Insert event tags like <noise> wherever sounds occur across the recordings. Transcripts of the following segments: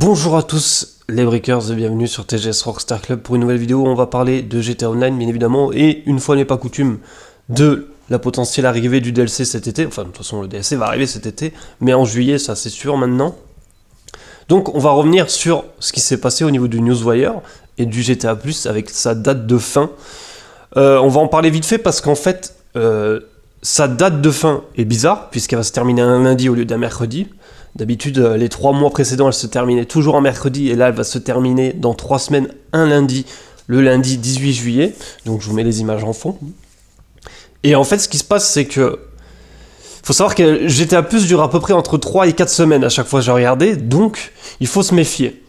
Bonjour à tous les breakers et bienvenue sur TGS Rockstar Club pour une nouvelle vidéo on va parler de GTA Online bien évidemment et une fois n'est pas coutume de la potentielle arrivée du DLC cet été, enfin de toute façon le DLC va arriver cet été, mais en juillet ça c'est sûr maintenant, donc on va revenir sur ce qui s'est passé au niveau du Newswire et du GTA Plus avec sa date de fin. Euh, on va en parler vite fait parce qu'en fait, euh, sa date de fin est bizarre puisqu'elle va se terminer un lundi au lieu d'un mercredi. D'habitude, euh, les trois mois précédents, elle se terminait toujours un mercredi et là, elle va se terminer dans trois semaines un lundi, le lundi 18 juillet. Donc je vous mets les images en fond. Et en fait, ce qui se passe, c'est que faut savoir que GTA Plus dure à peu près entre 3 et 4 semaines à chaque fois que je regardais, donc il faut se méfier.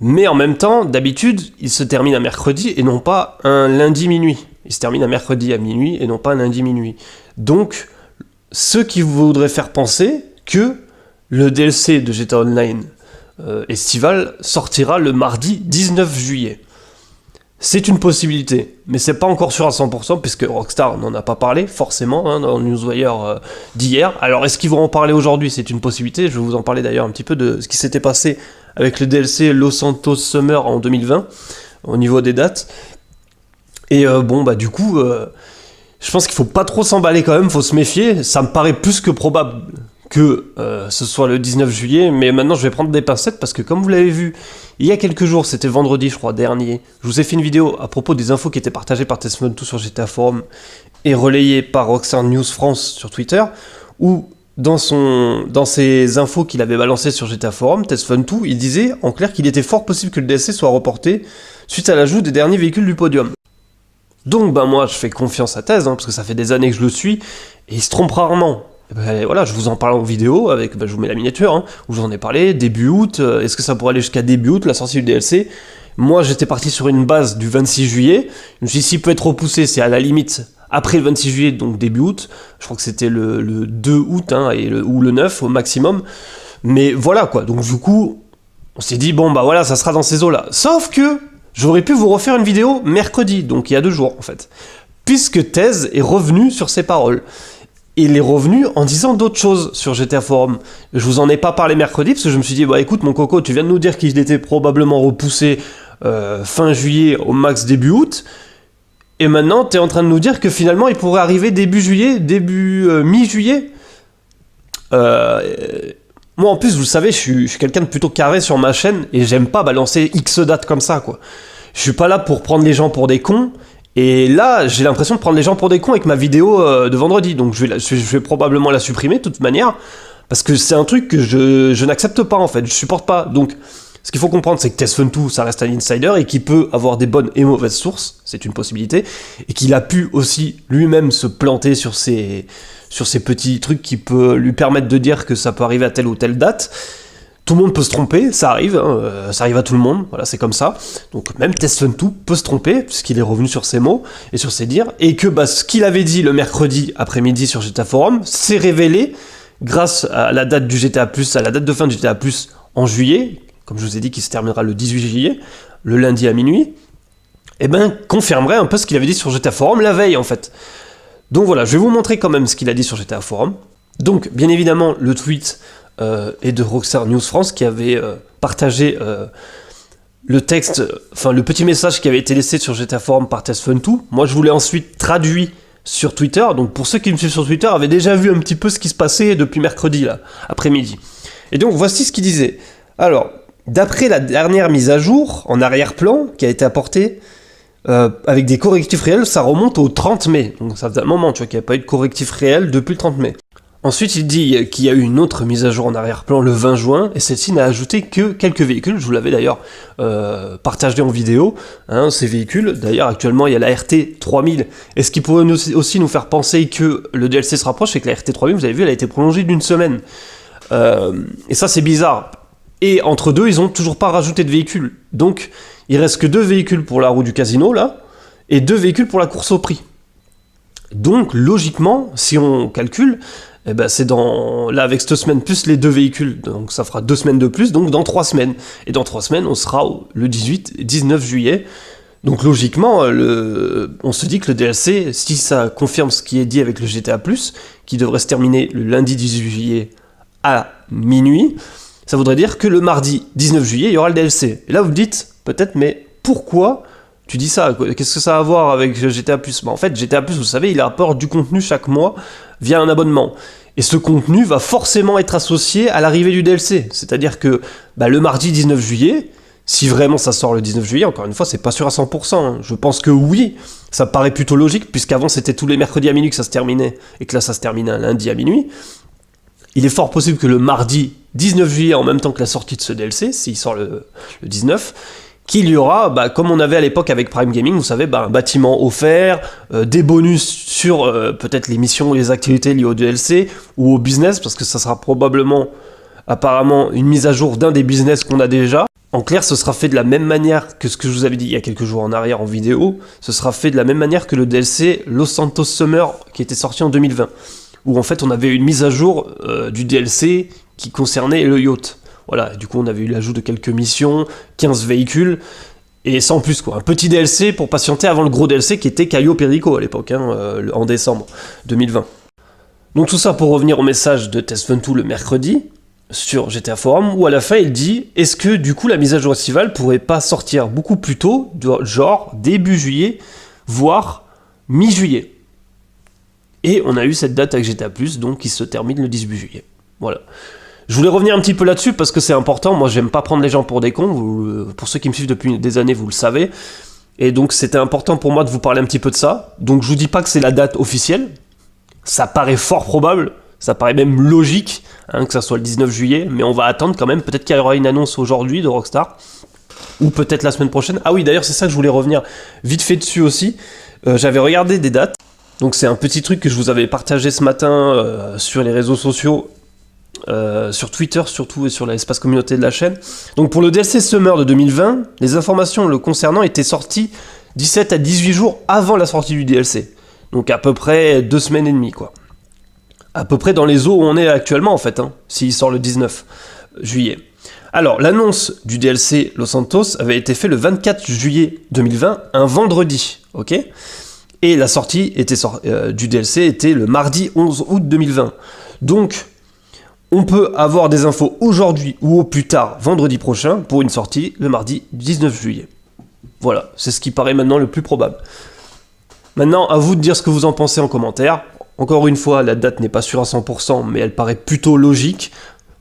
Mais en même temps, d'habitude, il se termine un mercredi et non pas un lundi minuit. Il se termine un mercredi à minuit et non pas un lundi minuit. Donc, ce qui voudrait faire penser que le DLC de GTA Online euh, estival sortira le mardi 19 juillet. C'est une possibilité, mais c'est pas encore sûr à 100% puisque Rockstar n'en a pas parlé forcément hein, dans le newswire euh, d'hier. Alors est-ce qu'ils vont en parler aujourd'hui C'est une possibilité. Je vais vous en parler d'ailleurs un petit peu de ce qui s'était passé avec le DLC Los Santos Summer en 2020 au niveau des dates. Et euh, bon bah du coup, euh, je pense qu'il faut pas trop s'emballer quand même, faut se méfier. Ça me paraît plus que probable que euh, ce soit le 19 juillet, mais maintenant je vais prendre des pincettes parce que comme vous l'avez vu, il y a quelques jours, c'était vendredi je crois dernier, je vous ai fait une vidéo à propos des infos qui étaient partagées par Testmode2 sur GTA Forum et relayées par Rockstar News France sur Twitter, où dans, son, dans ses infos qu'il avait balancées sur GTA Forum, Fun 2 il disait en clair qu'il était fort possible que le DLC soit reporté suite à l'ajout des derniers véhicules du podium. Donc ben moi je fais confiance à Thèse, hein, parce que ça fait des années que je le suis, et il se trompe rarement. Eh ben, voilà, je vous en parle en vidéo, avec, ben, je vous mets la miniature, où j'en ai parlé, début août, euh, est-ce que ça pourrait aller jusqu'à début août, la sortie du DLC Moi, j'étais parti sur une base du 26 juillet, je me suis dit, peut être repoussé, c'est à la limite après le 26 juillet, donc début août, je crois que c'était le, 2 août, hein, et le, ou le 9 au maximum, mais voilà, quoi, donc du coup, on s'est dit, bon, bah voilà, ça sera dans ces eaux-là, sauf que j'aurais pu vous refaire une vidéo mercredi, donc il y a deux jours, en fait, puisque Thèse est revenu sur ses paroles. Il est revenu en disant d'autres choses sur GTA Forum. Je vous en ai pas parlé mercredi parce que je me suis dit, bah écoute, mon coco, tu viens de nous dire qu'il était probablement repoussé euh, fin juillet au max début août. Et maintenant, tu es en train de nous dire que finalement, il pourrait arriver début juillet, début euh, mi-juillet. Euh, moi, en plus, vous le savez, je suis, quelqu'un de plutôt carré sur ma chaîne et j'aime pas balancer X dates comme ça, quoi. Je suis pas là pour prendre les gens pour des cons et là, j'ai l'impression de prendre les gens pour des cons avec ma vidéo euh, de vendredi. Donc je vais, probablement la supprimer de toute manière. Parce que c'est un truc que je, n'accepte pas en fait. Je supporte pas. Donc ce qu'il faut comprendre, c'est que TestFun2, ça reste un insider et qui peut avoir des bonnes et mauvaises sources. C'est une possibilité. Et qu'il a pu aussi lui-même se planter sur ces, sur petits trucs qui peut lui permettre de dire que ça peut arriver à telle ou telle date. Tout le monde peut se tromper, ça arrive, hein, euh, ça arrive à tout le monde, voilà, c'est comme ça. Donc même 2 peut se tromper, puisqu'il est revenu sur ses mots et sur ses dires, et que bah, ce qu'il avait dit le mercredi après-midi sur GTA Forum s'est révélé grâce à la date du GTA+, à la date de fin du GTA+, en juillet, comme je vous ai dit, qui se terminera le 18 juillet, le lundi à minuit, et eh ben, confirmerait un peu ce qu'il avait dit sur GTA Forum la veille, en fait. Donc voilà, je vais vous montrer quand même ce qu'il a dit sur GTA Forum. Donc, bien évidemment, le tweet euh, et de Rockstar News France qui avait euh, partagé euh, le texte, enfin le petit message qui avait été laissé sur GTA Forum par TestFun2. Moi, je voulais ensuite traduit sur Twitter. Donc pour ceux qui me suivent sur Twitter, avaient déjà vu un petit peu ce qui se passait depuis mercredi là, après-midi. Et donc voici ce qu'il disait. Alors, d'après la dernière mise à jour en arrière-plan qui a été apportée avec des correctifs réels, ça remonte au 30 mai. Donc ça faisait un moment, tu vois, qu'il n'y a pas eu de correctif réel depuis le 30 mai. Ensuite, il dit qu'il y a eu une autre mise à jour en arrière-plan le 20 juin, et celle-ci n'a ajouté que quelques véhicules. Je vous l'avais d'ailleurs euh, partagé en vidéo, hein, ces véhicules. D'ailleurs, actuellement, il y a la RT 3000. Et ce qui pourrait aussi nous faire penser que le DLC se rapproche, c'est que la RT 3000, vous avez vu, elle a été prolongée d'une semaine. Euh, et ça, c'est bizarre. Et entre deux, ils n'ont toujours pas rajouté de véhicules. Donc, il reste que deux véhicules pour la roue du casino, là, et deux véhicules pour la course au prix. Donc, logiquement, si on calcule, eh ben c'est dans là avec cette semaine plus les deux véhicules, donc ça fera deux semaines de plus, donc dans trois semaines. Et dans trois semaines, on sera le 18 et 19 juillet. Donc logiquement, euh, le, on se dit que le DLC, si ça confirme ce qui est dit avec le GTA+, Plus qui devrait se terminer le lundi 18 juillet à minuit, ça voudrait dire que le mardi 19 juillet, il y aura le DLC. Et là, vous dites, peut-être, mais pourquoi tu dis ça Qu'est-ce que ça a à voir avec GTA+, bah, En fait, GTA+, Plus vous savez, il apporte du contenu chaque mois via un abonnement. Et ce contenu va forcément être associé à l'arrivée du DLC. C'est-à-dire que bah, le mardi 19 juillet, si vraiment ça sort le 19 juillet, encore une fois, c'est pas sûr à 100%. Hein. Je pense que oui, ça paraît plutôt logique, puisqu'avant c'était tous les mercredis à minuit que ça se terminait, et que là ça se terminait un lundi à minuit. Il est fort possible que le mardi 19 juillet, en même temps que la sortie de ce DLC, s'il sort le, le 19, qu'il y aura, bah, comme on avait à l'époque avec Prime Gaming, vous savez, bah, un bâtiment offert, euh, des bonus sur euh, peut-être les missions ou les activités liées au DLC ou au business, parce que ça sera probablement apparemment une mise à jour d'un des business qu'on a déjà. En clair, ce sera fait de la même manière que ce que je vous avais dit il y a quelques jours en arrière en vidéo, ce sera fait de la même manière que le DLC Los Santos Summer qui était sorti en 2020, où en fait on avait une mise à jour euh, du DLC qui concernait le yacht. Voilà, du coup, on avait eu l'ajout de quelques missions, 15 véhicules, et sans plus quoi. Un petit DLC pour patienter avant le gros DLC qui était Caio Perico à l'époque, hein, euh, en décembre 2020. Donc tout ça pour revenir au message de Test 22 le mercredi sur GTA Forum, où à la fin il dit est-ce que du coup la mise à jour estivale pourrait pas sortir beaucoup plus tôt, genre début juillet, voire mi-juillet Et on a eu cette date avec GTA Plus, donc qui se termine le 18 juillet. Voilà. Je voulais revenir un petit peu là-dessus parce que c'est important. Moi, j'aime pas prendre les gens pour des cons. Euh, pour ceux qui me suivent depuis des années, vous le savez. Et donc, c'était important pour moi de vous parler un petit peu de ça. Donc, je vous dis pas que c'est la date officielle. Ça paraît fort probable. Ça paraît même logique hein, que ça soit le 19 juillet. Mais on va attendre quand même. Peut-être qu'il y aura une annonce aujourd'hui de Rockstar. Ou peut-être la semaine prochaine. Ah oui, d'ailleurs, c'est ça que je voulais revenir vite fait dessus aussi. Euh, j'avais regardé des dates. Donc c'est un petit truc que je vous avais partagé ce matin euh, sur les réseaux sociaux euh, sur Twitter surtout et sur l'espace communauté de la chaîne. Donc pour le DLC Summer de 2020, les informations le concernant étaient sorties 17 à 18 jours avant la sortie du DLC. Donc à peu près deux semaines et demie quoi. À peu près dans les eaux où on est actuellement en fait, hein, s'il sort le 19 juillet. Alors l'annonce du DLC Los Santos avait été faite le 24 juillet 2020, un vendredi, ok Et la sortie était, euh, du DLC était le mardi 11 août 2020. Donc on peut avoir des infos aujourd'hui ou au plus tard vendredi prochain pour une sortie le mardi 19 juillet. Voilà, c'est ce qui paraît maintenant le plus probable. Maintenant, à vous de dire ce que vous en pensez en commentaire. Encore une fois, la date n'est pas sûre à 100%, mais elle paraît plutôt logique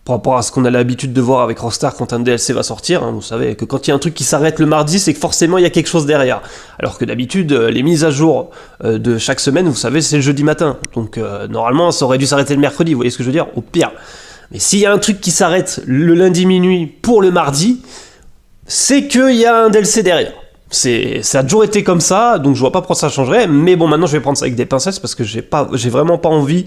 par rapport à ce qu'on a l'habitude de voir avec Rockstar quand un DLC va sortir, hein, vous savez que quand il y a un truc qui s'arrête le mardi, c'est que forcément il y a quelque chose derrière. Alors que d'habitude, euh, les mises à jour euh, de chaque semaine, vous savez, c'est le jeudi matin. Donc euh, normalement, ça aurait dû s'arrêter le mercredi, vous voyez ce que je veux dire Au pire. Mais s'il y a un truc qui s'arrête le lundi minuit pour le mardi, c'est qu'il y a un DLC derrière. C'est, ça a toujours été comme ça, donc je vois pas pourquoi ça changerait. Mais bon, maintenant je vais prendre ça avec des pincettes parce que j'ai pas, j'ai vraiment pas envie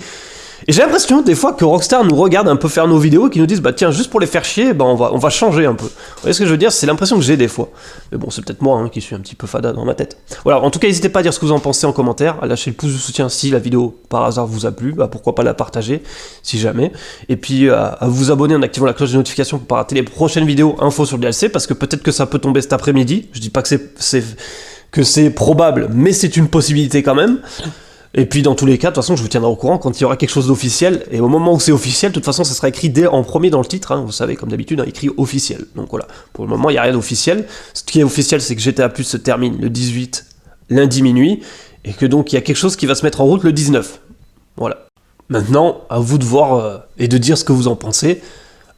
et j'ai l'impression des fois que Rockstar nous regarde un peu faire nos vidéos et qu'ils nous disent bah tiens juste pour les faire chier bah on va on va changer un peu. Vous voyez ce que je veux dire C'est l'impression que j'ai des fois. Mais bon c'est peut-être moi hein, qui suis un petit peu fada dans ma tête. Voilà en tout cas n'hésitez pas à dire ce que vous en pensez en commentaire, à lâcher le pouce de soutien si la vidéo par hasard vous a plu, bah pourquoi pas la partager si jamais. Et puis euh, à, vous abonner en activant la cloche de notification pour pas rater les prochaines vidéos info sur le DLC parce que peut-être que ça peut tomber cet après-midi. Je dis pas que c'est que c'est probable mais c'est une possibilité quand même. Et puis dans tous les cas, de toute façon, je vous tiendrai au courant quand il y aura quelque chose d'officiel. Et au moment où c'est officiel, de toute façon, ça sera écrit dès en premier dans le titre. Hein. vous savez, comme d'habitude, hein, écrit officiel. Donc voilà, pour le moment, il n'y a rien d'officiel. Ce qui est officiel, c'est que GTA Plus se termine le 18 lundi minuit. Et que donc, il y a quelque chose qui va se mettre en route le 19. Voilà. Maintenant, à vous de voir euh, et de dire ce que vous en pensez.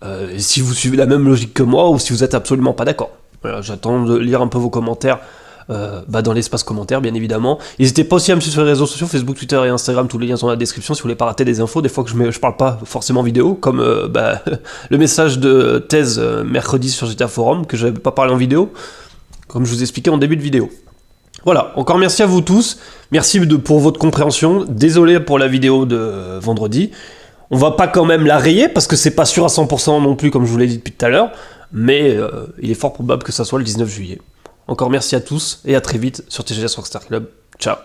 Euh, si vous suivez la même logique que moi ou si vous n'êtes absolument pas d'accord. Voilà, J'attends de lire un peu vos commentaires euh, bah, dans l'espace commentaire, bien évidemment. N'hésitez pas aussi à me suivre sur les réseaux sociaux, Facebook, Twitter et Instagram, tous les liens sont dans la description si vous voulez pas rater des infos. Des fois que je ne parle pas forcément vidéo, comme euh, bah, <laughs> le message de thèse euh, mercredi sur GTA Forum, que je n'avais pas parlé en vidéo, comme je vous expliquais en début de vidéo. Voilà, encore merci à vous tous, merci pour votre compréhension, désolé pour la vidéo de vendredi. On va pas quand même la rayer parce que c'est pas sûr à 100% non plus comme je vous l'ai dit depuis tout à l'heure, mais il est fort probable que ça soit le 19 juillet. Encore merci à tous et à très vite sur TGS Rockstar Club. Ciao